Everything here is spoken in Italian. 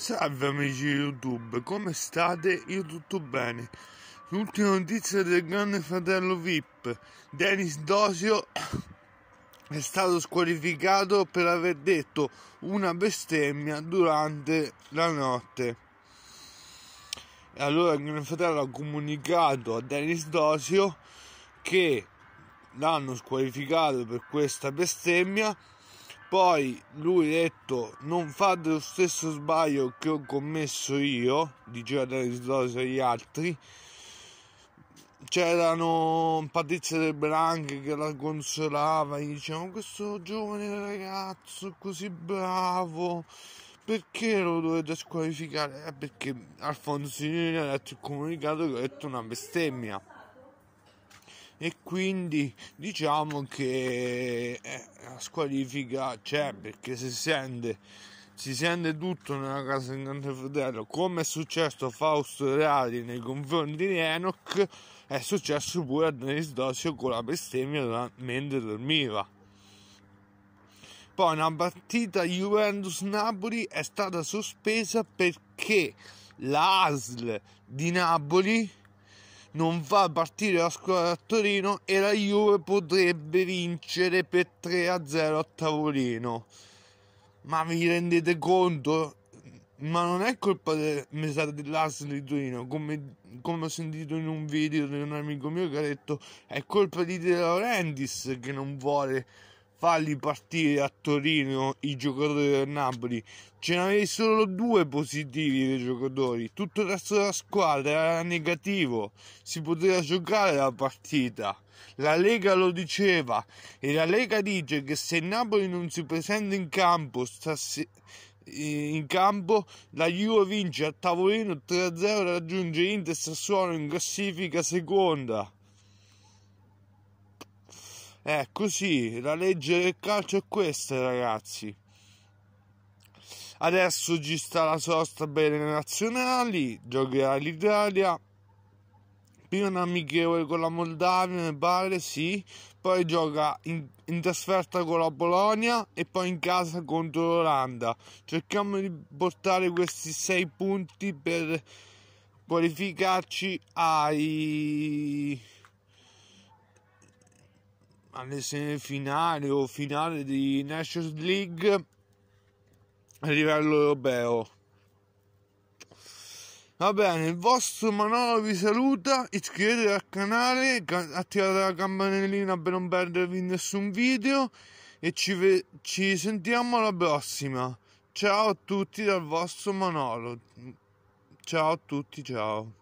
Salve amici YouTube, come state? Io tutto bene. L'ultima notizia del grande fratello VIP, Denis Dosio è stato squalificato per aver detto una bestemmia durante la notte. E allora il grande fratello ha comunicato a Denis Dosio che l'hanno squalificato per questa bestemmia poi lui ha detto non fate lo stesso sbaglio che ho commesso io, diceva delle storie agli altri. C'erano Patrizia De Branche che la consolava, gli dicevano questo giovane ragazzo così bravo, perché lo dovete squalificare? Eh, perché Alfonsini ha detto il comunicato che ha detto una bestemmia e quindi diciamo che eh, la squalifica c'è perché si sente si sente tutto nella casa di Grande Fratello come è successo a Fausto Reali nei confronti di Enoch è successo pure a Denis Dosio con la bestemmia mentre dormiva poi una partita Juventus-Napoli è stata sospesa perché la ASL di Napoli non fa partire la squadra a Torino e la Juve potrebbe vincere per 3-0 a tavolino. Ma vi rendete conto? Ma non è colpa dell'AS dell'Asli di Torino, come, come, ho sentito in un video di un amico mio che ha detto è colpa di De Laurentiis che non vuole farli partire a Torino i giocatori del Napoli. Ce n'avevi solo due positivi dei giocatori, tutto il resto della squadra era negativo, si poteva giocare la partita. La Lega lo diceva e la Lega dice che se il Napoli non si presenta in campo stasera in campo la Juve vince a tavolino 3-0 raggiunge Inter Sassuolo in classifica seconda è così, ecco, la legge del calcio è questa, ragazzi. Adesso ci sta la sosta per le nazionali, giocherà l'Italia. Prima un amichevole con la Moldavia, mi pare, sì. Poi gioca in, in, trasferta con la Polonia e poi in casa contro l'Olanda. Cerchiamo di portare questi sei punti per qualificarci ai alle semifinali o finale di Nations League a livello europeo. Va bene, il vostro Manolo vi saluta, iscrivetevi al canale, attivate la campanellina per non perdervi nessun video e ci, ci sentiamo alla prossima. Ciao a tutti dal vostro Manolo. Ciao a tutti, ciao.